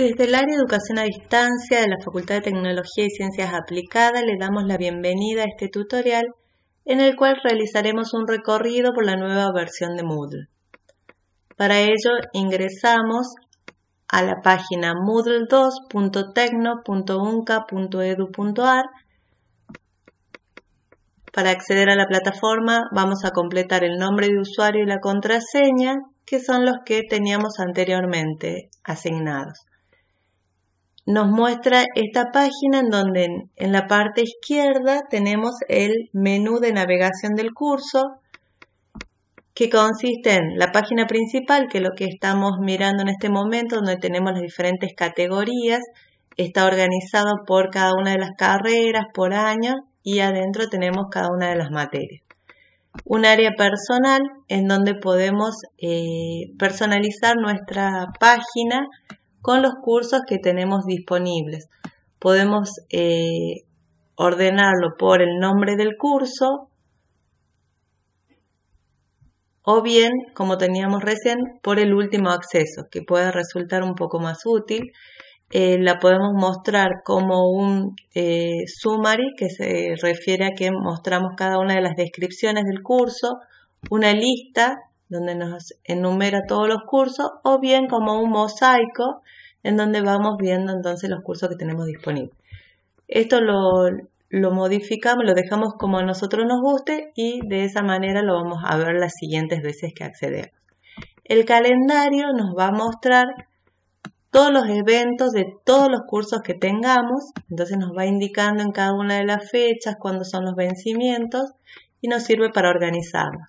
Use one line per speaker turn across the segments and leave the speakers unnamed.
Desde el área de educación a distancia de la Facultad de Tecnología y Ciencias Aplicadas le damos la bienvenida a este tutorial en el cual realizaremos un recorrido por la nueva versión de Moodle. Para ello ingresamos a la página moodle2.tecno.unca.edu.ar para acceder a la plataforma vamos a completar el nombre de usuario y la contraseña que son los que teníamos anteriormente asignados nos muestra esta página en donde en la parte izquierda tenemos el menú de navegación del curso que consiste en la página principal, que es lo que estamos mirando en este momento, donde tenemos las diferentes categorías, está organizado por cada una de las carreras, por año, y adentro tenemos cada una de las materias. Un área personal en donde podemos eh, personalizar nuestra página con los cursos que tenemos disponibles. Podemos eh, ordenarlo por el nombre del curso o bien, como teníamos recién, por el último acceso, que puede resultar un poco más útil. Eh, la podemos mostrar como un eh, summary que se refiere a que mostramos cada una de las descripciones del curso, una lista donde nos enumera todos los cursos, o bien como un mosaico, en donde vamos viendo entonces los cursos que tenemos disponibles. Esto lo, modificamos, lo dejamos como a nosotros nos guste y de esa manera lo vamos a ver las siguientes veces que accedemos. El calendario nos va a mostrar todos los eventos de todos los cursos que tengamos, entonces nos va indicando en cada una de las fechas cuándo son los vencimientos y nos sirve para organizarnos.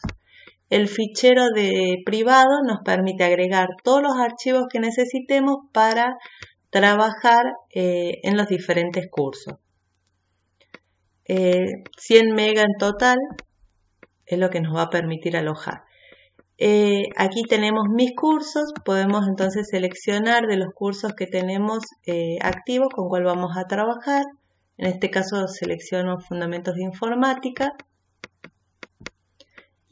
El fichero de privado nos permite agregar todos los archivos que necesitemos para trabajar eh, en los diferentes cursos. 100 eh, mega en total es lo que nos va a permitir alojar. Eh, aquí tenemos mis cursos, podemos entonces seleccionar de los cursos que tenemos activos con cuál vamos a trabajar. En este caso selecciono Fundamentos de Informática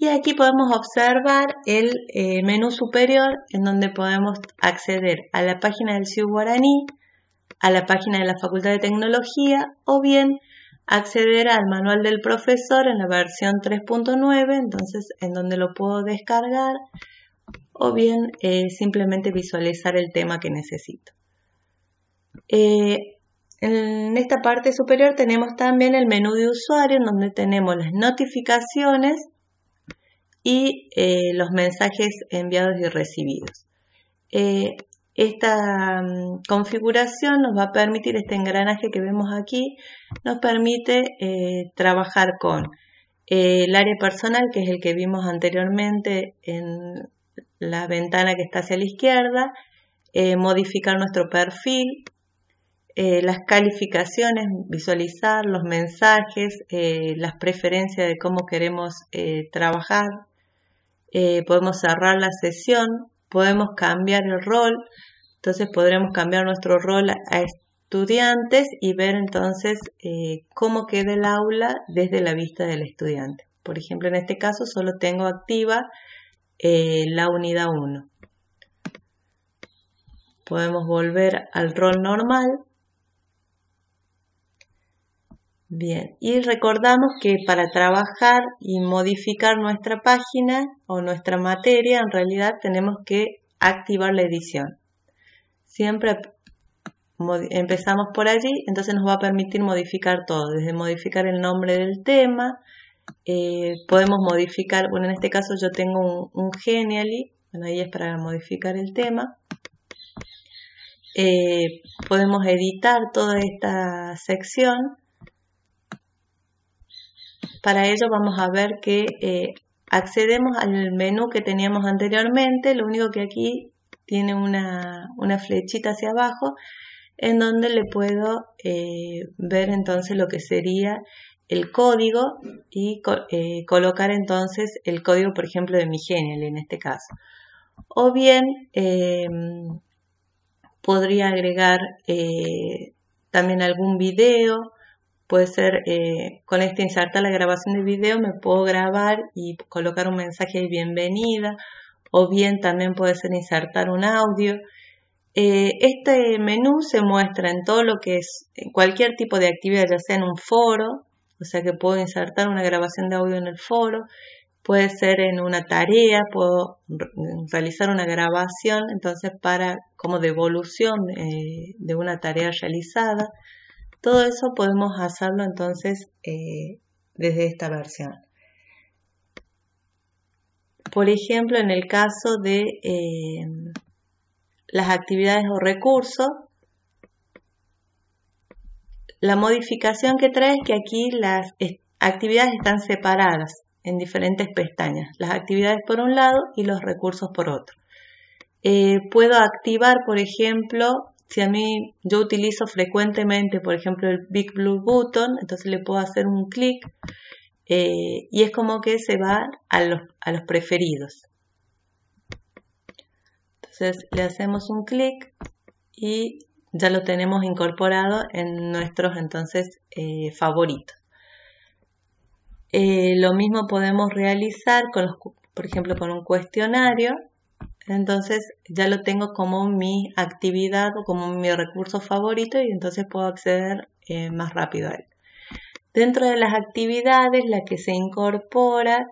y aquí podemos observar el eh, menú superior en donde podemos acceder a la página del CIU Guaraní, a la página de la Facultad de Tecnología o bien acceder al manual del profesor en la versión 3.9, entonces en donde lo puedo descargar o bien eh, simplemente visualizar el tema que necesito. Eh, en esta parte superior tenemos también el menú de usuario en donde tenemos las notificaciones y eh, los mensajes enviados y recibidos. Eh, esta mm, configuración nos va a permitir, este engranaje que vemos aquí, nos permite eh, trabajar con el área personal, que es el que vimos anteriormente en la ventana que está hacia la izquierda, modificar nuestro perfil, las calificaciones, visualizar los mensajes, las preferencias de cómo queremos trabajar eh, podemos cerrar la sesión, podemos cambiar el rol, entonces podremos cambiar nuestro rol a, estudiantes y ver entonces eh, cómo queda el aula desde la vista del estudiante. Por ejemplo, en este caso solo tengo activa eh, la unidad 1. Podemos volver al rol normal Bien, y recordamos que para trabajar y modificar nuestra página o nuestra materia, en realidad tenemos que activar la edición. Siempre empezamos por allí, entonces nos va a permitir modificar todo, desde modificar el nombre del tema, eh, podemos modificar, bueno, en este caso yo tengo un, Genially, bueno, ahí es para modificar el tema. Eh, podemos editar toda esta sección para ello vamos a ver que eh, accedemos al menú que teníamos anteriormente, lo único que aquí tiene una, flechita hacia abajo en donde le puedo eh, ver entonces lo que sería el código y eh, colocar entonces el código, por ejemplo, de mi Genial en este caso. O bien em, podría agregar también algún video Puede ser eh, con este insertar la grabación de video, me puedo grabar y colocar un mensaje de bienvenida, o bien también puede ser insertar un audio. Eh, este menú se muestra en todo lo que es cualquier tipo de actividad, ya sea en un foro, o sea que puedo insertar una grabación de audio en el foro, puede ser en una tarea, puedo realizar una grabación, entonces para como devolución eh, de una tarea realizada. Todo eso podemos hacerlo entonces eh, desde esta versión. Por ejemplo, en el caso de eh, las actividades o recursos, la modificación que trae es que aquí las actividades están separadas en diferentes pestañas. Las actividades por un lado y los recursos por otro. Eh, puedo activar, por ejemplo, si a mí yo utilizo frecuentemente, por ejemplo, el Big Blue Button, entonces le puedo hacer un clic eh, y es como que se va a los, preferidos. Entonces le hacemos un clic y ya lo tenemos incorporado en nuestros entonces eh, favoritos. Eh, lo mismo podemos realizar con los, por ejemplo, con un cuestionario entonces ya lo tengo como mi actividad o como mi recurso favorito y entonces puedo acceder eh, más rápido a él. Dentro de las actividades, la que se incorpora,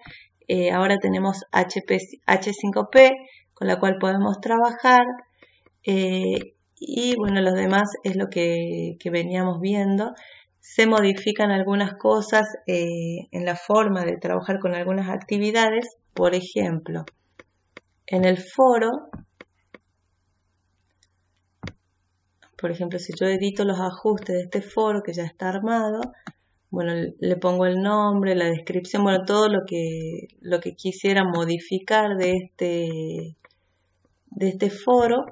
eh, ahora tenemos H5P con la cual podemos trabajar. Eh, y bueno, los demás es lo que, veníamos viendo. Se modifican algunas cosas en la forma de trabajar con algunas actividades. Por ejemplo, en el foro, por ejemplo, si yo edito los ajustes de este foro que ya está armado, bueno, le pongo el nombre, la descripción, bueno, todo lo que, lo que quisiera modificar de este, de este foro.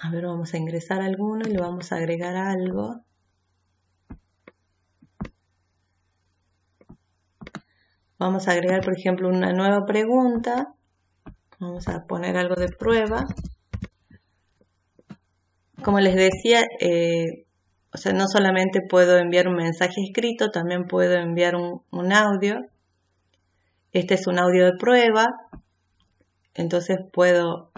A ver, vamos a ingresar alguno y le vamos a agregar algo. Vamos a agregar, por ejemplo, una nueva pregunta. Vamos a poner algo de prueba. Como les decía, eh, no solamente puedo enviar un mensaje escrito, también puedo enviar un, un audio. Este es un audio de prueba. Entonces puedo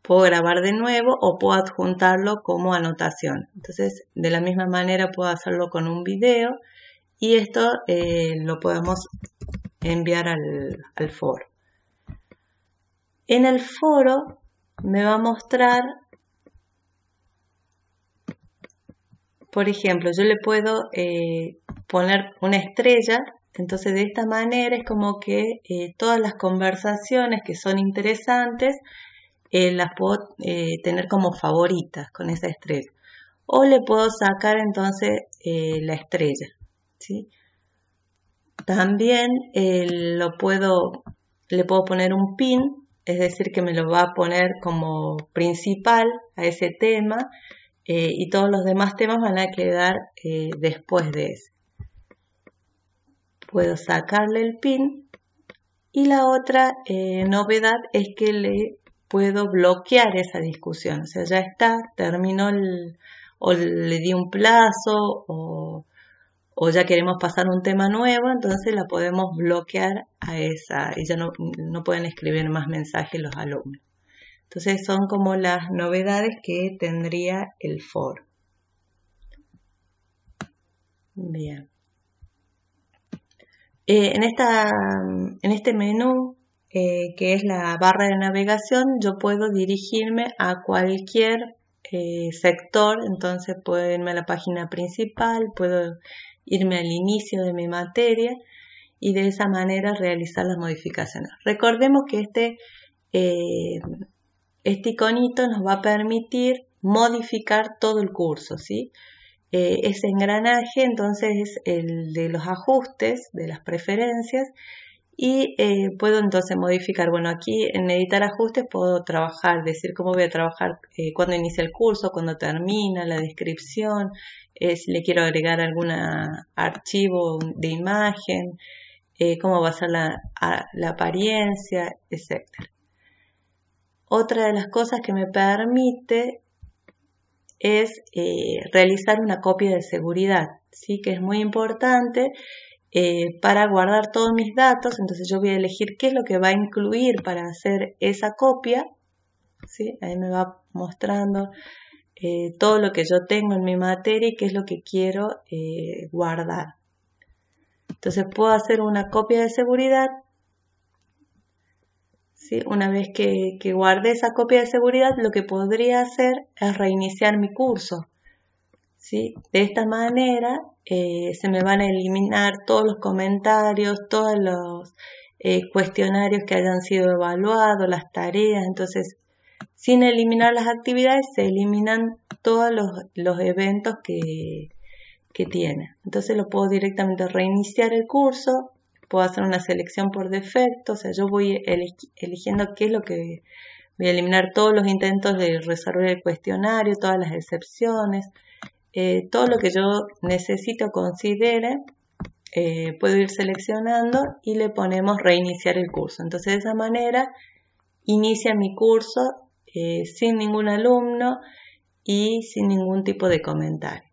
puedo grabar de nuevo o puedo adjuntarlo como anotación. Entonces, de la misma manera puedo hacerlo con un video y esto eh, lo podemos enviar al, foro. En el foro me va a mostrar, por ejemplo, yo le puedo eh, poner una estrella, entonces de esta manera es como que eh, todas las conversaciones que son interesantes las puedo tener como favoritas con esa estrella. O le puedo sacar entonces la estrella. También eh, lo puedo, le puedo poner un pin, es decir, que me lo va a poner como principal a ese tema eh, y todos los demás temas van a quedar eh, después de ese. Puedo sacarle el pin y la otra novedad es que le puedo bloquear esa discusión. O sea, ya está, terminó o le di un plazo o o ya queremos pasar un tema nuevo, entonces la podemos bloquear a esa y ya no, pueden escribir más mensajes los alumnos. Entonces son como las novedades que tendría el foro. Bien. Eh, en, esta, en este menú, eh, que es la barra de navegación, yo puedo dirigirme a cualquier eh, sector, entonces puedo irme a la página principal, puedo irme al inicio de mi materia y de esa manera realizar las modificaciones. Recordemos que este, eh, este iconito nos va a permitir modificar todo el curso, ¿sí? Eh, ese engranaje entonces es el de los ajustes, de las preferencias, y eh, puedo entonces modificar, bueno, aquí en editar ajustes puedo trabajar, decir cómo voy a trabajar cuando inicia el curso, cuando termina, la descripción, eh, si le quiero agregar algún archivo de imagen, eh, cómo va a ser la, la apariencia, etc. Otra de las cosas que me permite es eh, realizar una copia de seguridad, ¿sí? que es muy importante para guardar todos mis datos. Entonces yo voy a elegir qué es lo que va a incluir para hacer esa copia. ¿sí? Ahí me va mostrando eh, todo lo que yo tengo en mi materia y qué es lo que quiero eh, guardar. Entonces puedo hacer una copia de seguridad. ¿sí? Una vez que, que guarde esa copia de seguridad, lo que podría hacer es reiniciar mi curso. ¿sí? De esta manera eh, se me van a eliminar todos los comentarios, todos los cuestionarios que hayan sido evaluados, las tareas. Entonces sin eliminar las actividades, se eliminan todos los, eventos que, tiene. Entonces lo puedo directamente reiniciar el curso, puedo hacer una selección por defecto, o sea, yo voy eligiendo qué es lo que voy a eliminar, todos los intentos de resolver el cuestionario, todas las excepciones, eh, todo lo que yo necesito considere, eh, puedo ir seleccionando y le ponemos reiniciar el curso. Entonces de esa manera inicia mi curso eh, sin ningún alumno y sin ningún tipo de comentario.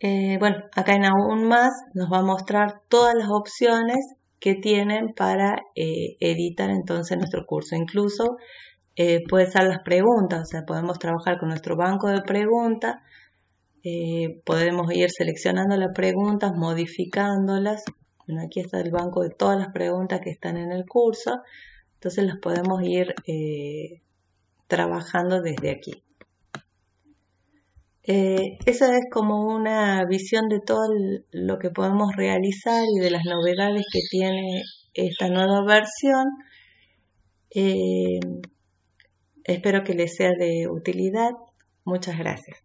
Eh, bueno, acá en aún más nos va a mostrar todas las opciones que tienen para eh, editar entonces nuestro curso. Incluso eh, puede ser las preguntas, o sea, podemos trabajar con nuestro banco de preguntas, podemos ir seleccionando las preguntas, modificándolas bueno, aquí está el banco de todas las preguntas que están en el curso, entonces las podemos ir eh, trabajando desde aquí. Eh, esa es como una visión de todo lo que podemos realizar y de las novedades que tiene esta nueva versión. Eh, espero que les sea de utilidad. Muchas gracias.